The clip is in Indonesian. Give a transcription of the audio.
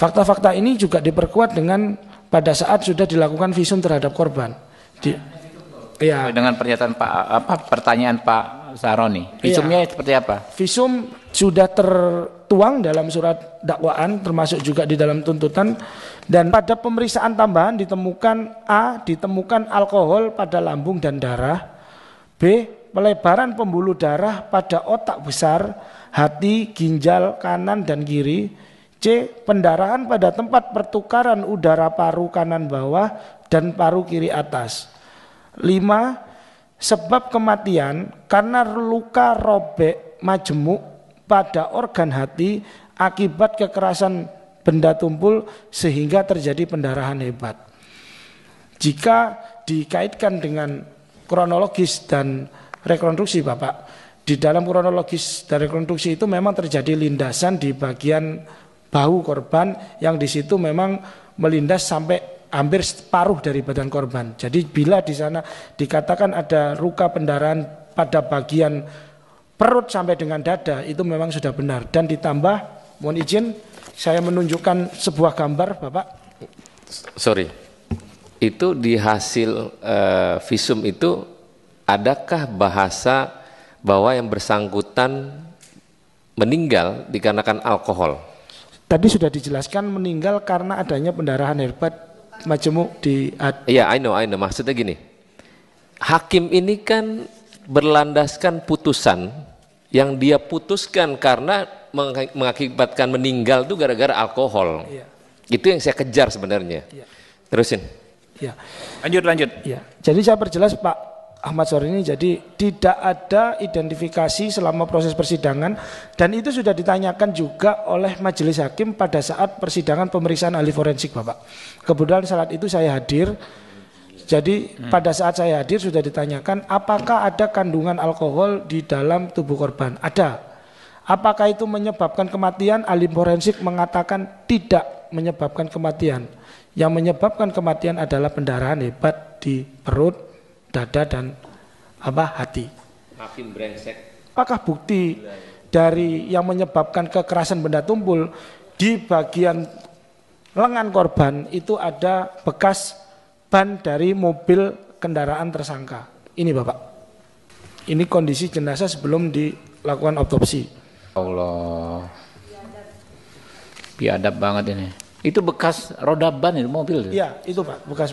Fakta-fakta ini juga diperkuat dengan pada saat sudah dilakukan visum terhadap korban. Di, ya. Dengan pernyataan Pak apa pertanyaan Pak Saroni, iya. visumnya ya. seperti apa? Visum sudah tertuang dalam surat dakwaan termasuk juga di dalam tuntutan dan pada pemeriksaan tambahan ditemukan A ditemukan alkohol pada lambung dan darah. B pelebaran pembuluh darah pada otak besar, hati, ginjal kanan dan kiri. C. Pendarahan pada tempat pertukaran udara paru kanan bawah dan paru kiri atas. 5. Sebab kematian karena luka robek majemuk pada organ hati akibat kekerasan benda tumpul sehingga terjadi pendarahan hebat. Jika dikaitkan dengan kronologis dan rekonstruksi Bapak, di dalam kronologis dan rekonstruksi itu memang terjadi lindasan di bagian bahu korban yang di situ memang melindas sampai hampir separuh dari badan korban. Jadi bila di sana dikatakan ada luka pendarahan pada bagian perut sampai dengan dada itu memang sudah benar dan ditambah mohon izin saya menunjukkan sebuah gambar Bapak. Sorry. Itu di hasil uh, visum itu adakah bahasa bahwa yang bersangkutan meninggal dikarenakan alkohol? Tadi sudah dijelaskan meninggal karena adanya pendarahan hebat majemuk di Iya, yeah, I know, I know. Maksudnya gini. Hakim ini kan berlandaskan putusan yang dia putuskan karena mengakibatkan meninggal itu gara-gara alkohol. Iya. Itu yang saya kejar sebenarnya. Iya. Terusin. Ya. Lanjut, lanjut. Ya. Jadi saya perjelas Pak Ahmad ini jadi tidak ada identifikasi selama proses persidangan dan itu sudah ditanyakan juga oleh majelis hakim pada saat persidangan pemeriksaan ahli forensik Bapak. Kebetulan saat itu saya hadir. Jadi hmm. pada saat saya hadir sudah ditanyakan apakah ada kandungan alkohol di dalam tubuh korban? Ada. Apakah itu menyebabkan kematian? Ahli forensik mengatakan tidak menyebabkan kematian. Yang menyebabkan kematian adalah pendarahan hebat di perut dada dan apa hati. Makin brengsek. Apakah bukti dari yang menyebabkan kekerasan benda tumpul di bagian lengan korban itu ada bekas ban dari mobil kendaraan tersangka. Ini Bapak. Ini kondisi jenazah sebelum dilakukan otopsi. Allah. Biadab banget ini. Itu bekas roda ban itu mobil. Iya, itu Pak, bekas